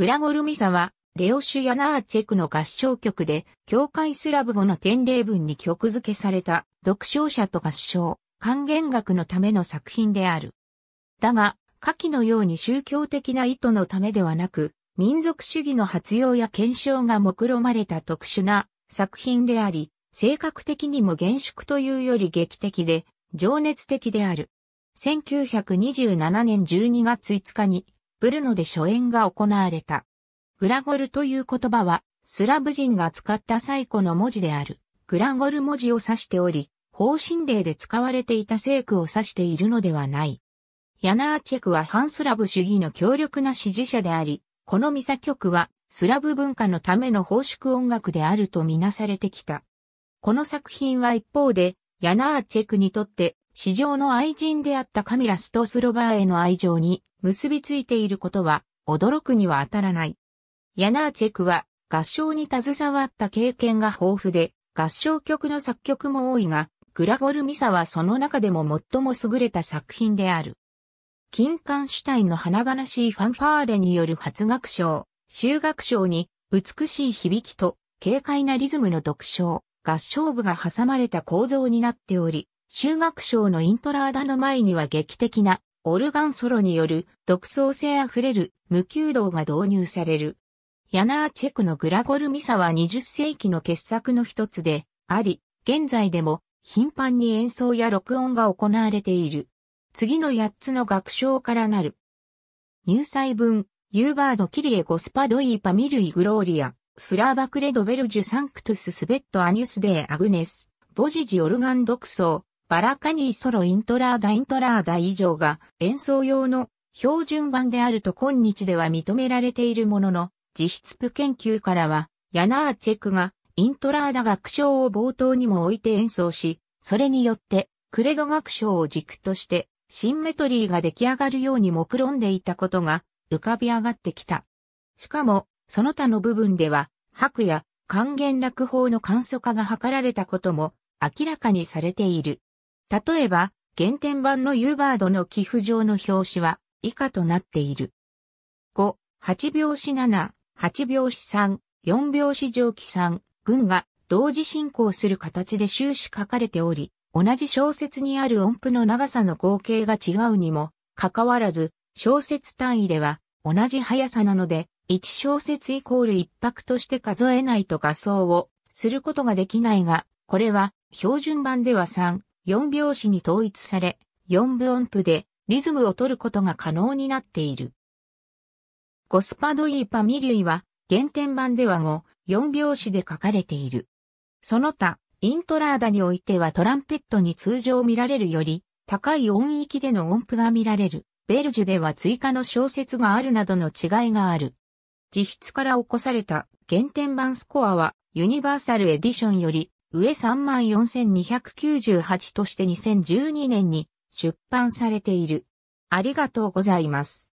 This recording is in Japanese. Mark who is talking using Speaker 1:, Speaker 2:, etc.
Speaker 1: グラゴルミサは、レオシュ・ヤナーチェクの合唱曲で、教会スラブ語の典礼文に曲付けされた、読唱者と合唱、還元学のための作品である。だが、下記のように宗教的な意図のためではなく、民族主義の発揚や検証が目論まれた特殊な作品であり、性格的にも厳粛というより劇的で、情熱的である。1927年12月5日にブルノで初演が行われた。グラゴルという言葉は、スラブ人が使った最古の文字である、グラゴル文字を指しており、方針令で使われていた聖句を指しているのではない。ヤナーチェクは反スラブ主義の強力な支持者であり、このミサ曲はスラブ文化のための奉祝音楽であるとみなされてきた。この作品は一方で、ヤナーチェクにとって市場の愛人であったカミラ・ストスロバーへの愛情に結びついていることは驚くには当たらない。ヤナーチェクは合唱に携わった経験が豊富で合唱曲の作曲も多いが、グラゴルミサはその中でも最も優れた作品である。金管主体の華々しいファンファーレによる初楽章、修学章に美しい響きと軽快なリズムの特徴、合唱部が挟まれた構造になっており、修学賞のイントラーダの前には劇的なオルガンソロによる独創性あふれる無休道が導入される。ヤナーチェクのグラゴルミサは20世紀の傑作の一つであり、現在でも頻繁に演奏や録音が行われている。次の8つの学章からなる。入祭文、ユーバード・キリエ・ゴスパドイーパ・ミルイ・グローリア、スラーバ・クレド・ベルジュ・サンクトゥス・スベット・アニュス・デー・アグネス、ボジジ・オルガン独奏、バラカニーソロイントラーダイントラーダ以上が演奏用の標準版であると今日では認められているものの、実質部研究からは、ヤナーチェクがイントラーダ楽章を冒頭にも置いて演奏し、それによってクレド楽章を軸としてシンメトリーが出来上がるように目論んでいたことが浮かび上がってきた。しかも、その他の部分では、白や還元落法の簡素化が図られたことも明らかにされている。例えば、原点版のユーバードの寄付状の表紙は以下となっている。5、8拍子7、8拍子3、4拍子上記3、群が同時進行する形で終始書かれており、同じ小説にある音符の長さの合計が違うにも、かかわらず、小説単位では同じ速さなので、1小節イコール1拍として数えないと画想をすることができないが、これは標準版では3、4拍子に統一され、4分音符でリズムを取ることが可能になっている。ゴスパドイーパミリュイは、原点版では5、4拍子で書かれている。その他、イントラーダにおいてはトランペットに通常見られるより、高い音域での音符が見られる。ベルジュでは追加の小説があるなどの違いがある。自筆から起こされた原点版スコアはユニバーサルエディションより上34298として2012年に出版されている。ありがとうございます。